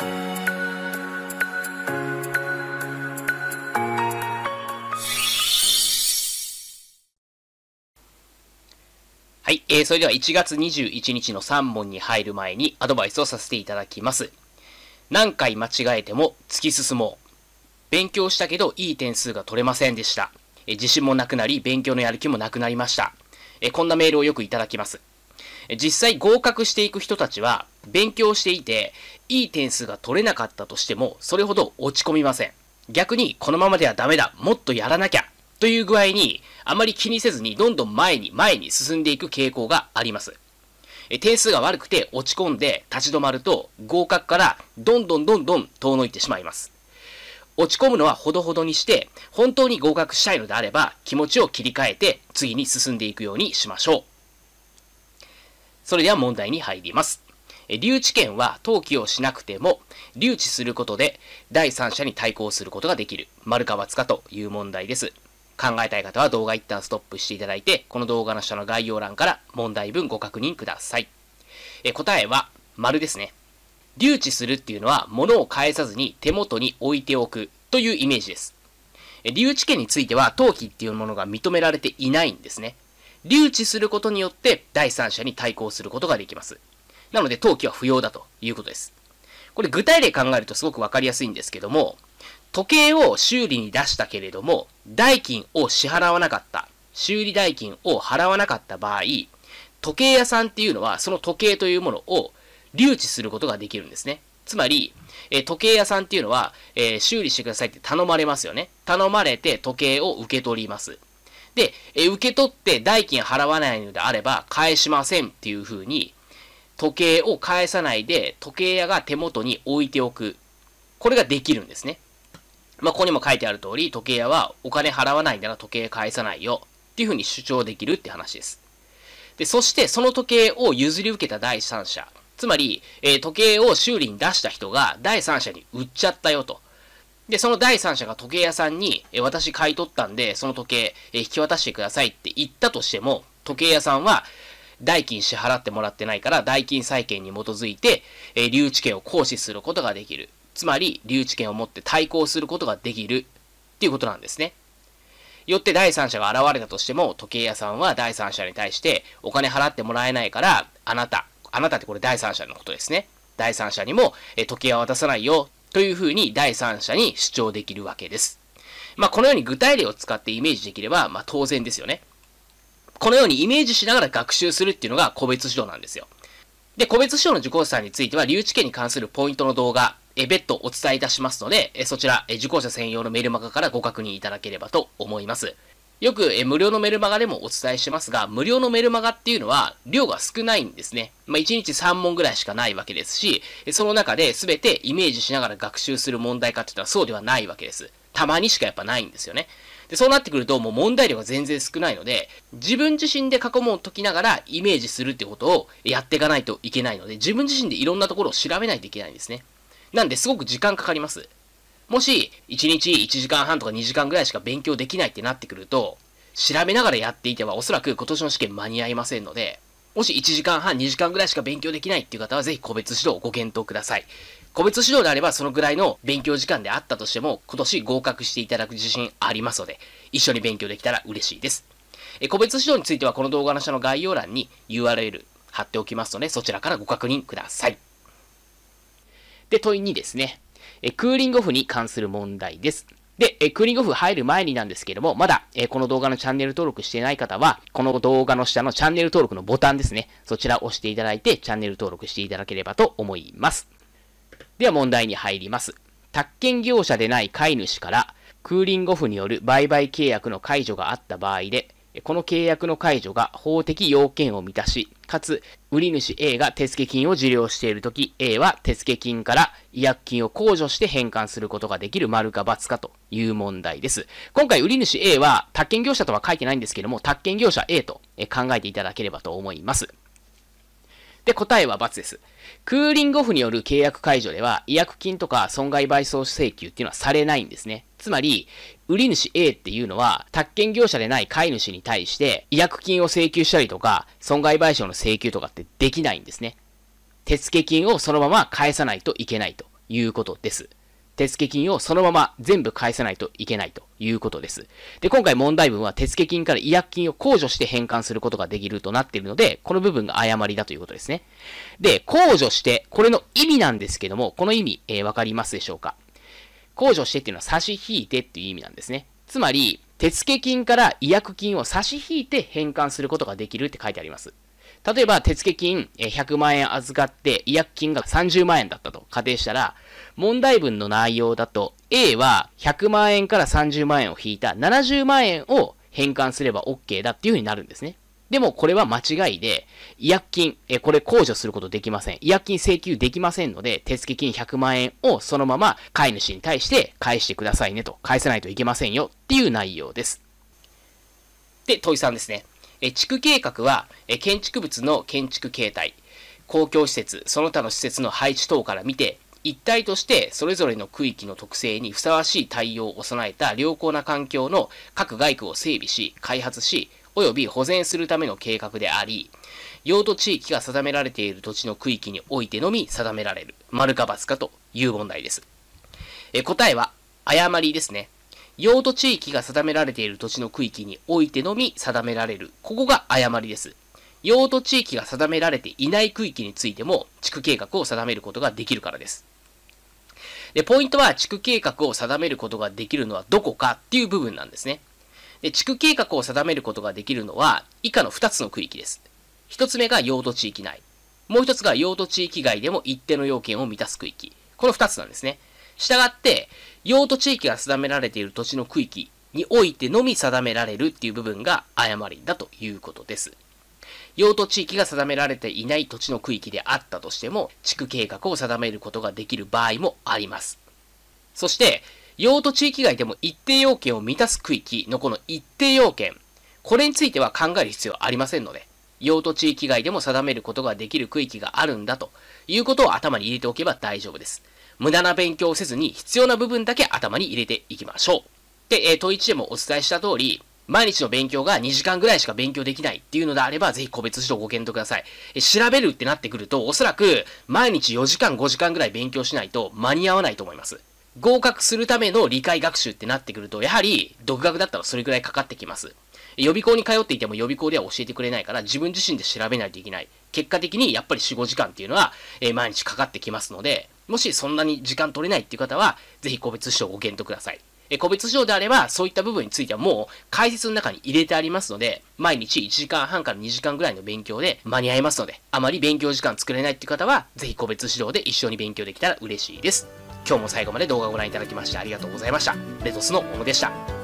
はい、えー、それでは1月21日の3問に入る前にアドバイスをさせていただきます。何回間違えても突き進もう。勉強したけどいい点数が取れませんでした。え自信もなくなり、勉強のやる気もなくなりました。えこんなメールをよくいただきます。実際合格していく人たちは、勉強していて、いい点数が取れなかったとしても、それほど落ち込みません。逆に、このままではダメだ、もっとやらなきゃ、という具合に、あまり気にせずに、どんどん前に前に進んでいく傾向があります。え点数が悪くて落ち込んで立ち止まると、合格からどんどんどんどん遠のいてしまいます。落ち込むのはほどほどにして、本当に合格したいのであれば、気持ちを切り替えて、次に進んでいくようにしましょう。それでは問題に入ります。留置権は登記をしなくても、留置することで第三者に対抗することができる。丸か×かという問題です。考えたい方は動画一旦ストップしていただいて、この動画の下の概要欄から問題文ご確認ください。え答えは、丸ですね。留置するっていうのは、物を返さずに手元に置いておくというイメージです。留置権については、登記っていうものが認められていないんですね。留置することによって、第三者に対抗することができます。なので、登記は不要だということです。これ具体例考えるとすごくわかりやすいんですけども、時計を修理に出したけれども、代金を支払わなかった、修理代金を払わなかった場合、時計屋さんっていうのは、その時計というものを留置することができるんですね。つまり、え時計屋さんっていうのは、えー、修理してくださいって頼まれますよね。頼まれて時計を受け取ります。で、え受け取って代金払わないのであれば返しませんっていう風に、時計を返さないで、時計屋が手元に置いておく。これができるんですね。まあ、ここにも書いてある通り、時計屋はお金払わないなら時計返さないよ。っていうふうに主張できるって話です。で、そしてその時計を譲り受けた第三者。つまり、えー、時計を修理に出した人が第三者に売っちゃったよと。で、その第三者が時計屋さんに、えー、私買い取ったんで、その時計、えー、引き渡してくださいって言ったとしても、時計屋さんは、代金支払ってもらってないから、代金債権に基づいて、えー、留置権を行使することができる。つまり、留置権を持って対抗することができる。っていうことなんですね。よって第三者が現れたとしても、時計屋さんは第三者に対して、お金払ってもらえないから、あなた、あなたってこれ第三者のことですね。第三者にも、え時計は渡さないよ、というふうに第三者に主張できるわけです。まあ、このように具体例を使ってイメージできれば、まあ、当然ですよね。このようにイメージしながら学習するっていうのが個別指導なんですよ。で、個別指導の受講者さんについては、留置権に関するポイントの動画、え別途お伝えいたしますので、えそちら、え受講者専用のメルマガからご確認いただければと思います。よく、え無料のメルマガでもお伝えしますが、無料のメルマガっていうのは量が少ないんですね。まあ、1日3問ぐらいしかないわけですし、その中で全てイメージしながら学習する問題かっていうのはそうではないわけです。たまにしかやっぱないんですよね。で、そうなってくるともう問題量が全然少ないので、自分自身で過去問を解きながらイメージするってことをやっていかないといけないので、自分自身でいろんなところを調べないといけないんですね。なんで、すごく時間かかります。もし、1日1時間半とか2時間ぐらいしか勉強できないってなってくると、調べながらやっていてはおそらく今年の試験間に合いませんので、もし1時間半、2時間ぐらいしか勉強できないっていう方は、ぜひ個別指導をご検討ください。個別指導であれば、そのぐらいの勉強時間であったとしても、今年合格していただく自信ありますので、一緒に勉強できたら嬉しいです。え個別指導については、この動画の下の概要欄に URL 貼っておきますので、そちらからご確認ください。で、問い2ですね。えクーリングオフに関する問題です。で、えクーリングオフ入る前になんですけども、まだ、えこの動画のチャンネル登録してない方は、この動画の下のチャンネル登録のボタンですね。そちらを押していただいて、チャンネル登録していただければと思います。では問題に入ります。宅建業者でない飼い主から、クーリングオフによる売買契約の解除があった場合で、この契約の解除が法的要件を満たし、かつ、売主 A が手付金を受領しているとき、A は手付金から違約金を控除して返還することができる丸か×かという問題です。今回、売主 A は、宅建業者とは書いてないんですけども、宅建業者 A と考えていただければと思います。で、答えは×です。クーリングオフによる契約解除では、違約金とか損害賠償請求っていうのはされないんですね。つまり、売主 A っていうのは、宅建業者でない買い主に対して、違約金を請求したりとか、損害賠償の請求とかってできないんですね。手付金をそのまま返さないといけないということです。手付金をそのまま全部返さないといけないということです。で、今回問題文は手付金から違約金を控除して返還することができるとなっているので、この部分が誤りだということですね。で、控除して、これの意味なんですけども、この意味、えー、わかりますでしょうか控除してっていうのは差し引いてっていう意味なんですね。つまり、手付金から違約金を差し引いて返還することができるって書いてあります。例えば、手付金100万円預かって、違約金が30万円だったと仮定したら、問題文の内容だと、A は100万円から30万円を引いた70万円を返還すれば OK だっていうふうになるんですね。でもこれは間違いで、違約金、えこれ控除することできません。違約金請求できませんので、手付金100万円をそのまま飼い主に対して返してくださいねと、返さないといけませんよっていう内容です。で、問いさんですね。え地区計画は、え建築物の建築形態、公共施設、その他の施設の配置等から見て、一体としてそれぞれの区域の特性にふさわしい対応を備えた良好な環境の各外区を整備し、開発し、及び保全するための計画であり、用途地域が定められている土地の区域においてのみ定められる、丸か×かという問題です。え答えは、誤りですね。用途地域が定められている土地の区域においてのみ定められる。ここが誤りです。用途地域が定められていない区域についても、地区計画を定めることができるからです。で、ポイントは地区計画を定めることができるのはどこかっていう部分なんですね。で、地区計画を定めることができるのは、以下の2つの区域です。1つ目が用途地域内。もう1つが用途地域外でも一定の要件を満たす区域。この2つなんですね。したがって、用途地域が定められている土地の区域においてのみ定められるっていう部分が誤りだということです。用途地域が定められていない土地の区域であったとしても、地区計画を定めることができる場合もあります。そして、用途地域外でも一定要件を満たす区域のこの一定要件、これについては考える必要ありませんので、用途地域外でも定めることができる区域があるんだということを頭に入れておけば大丈夫です。無駄な勉強をせずに必要な部分だけ頭に入れていきましょう。で、えー、問1でもお伝えした通り、毎日の勉強が2時間ぐらいしか勉強できないっていうのであれば、ぜひ個別指導ご検討ください。え調べるってなってくると、おそらく毎日4時間5時間ぐらい勉強しないと間に合わないと思います。合格するための理解学習ってなってくると、やはり独学だったらそれぐらいかかってきます。予備校に通っていても予備校では教えてくれないから自分自身で調べないといけない。結果的にやっぱり4、5時間っていうのは、え毎日かかってきますので、もしそんなに時間取れないっていう方は、ぜひ個別指導をご検討ください。え個別指導であれば、そういった部分についてはもう解説の中に入れてありますので、毎日1時間半から2時間ぐらいの勉強で間に合いますので、あまり勉強時間作れないっていう方は、ぜひ個別指導で一緒に勉強できたら嬉しいです。今日も最後まで動画をご覧いただきましてありがとうございました。レトスの小野でした。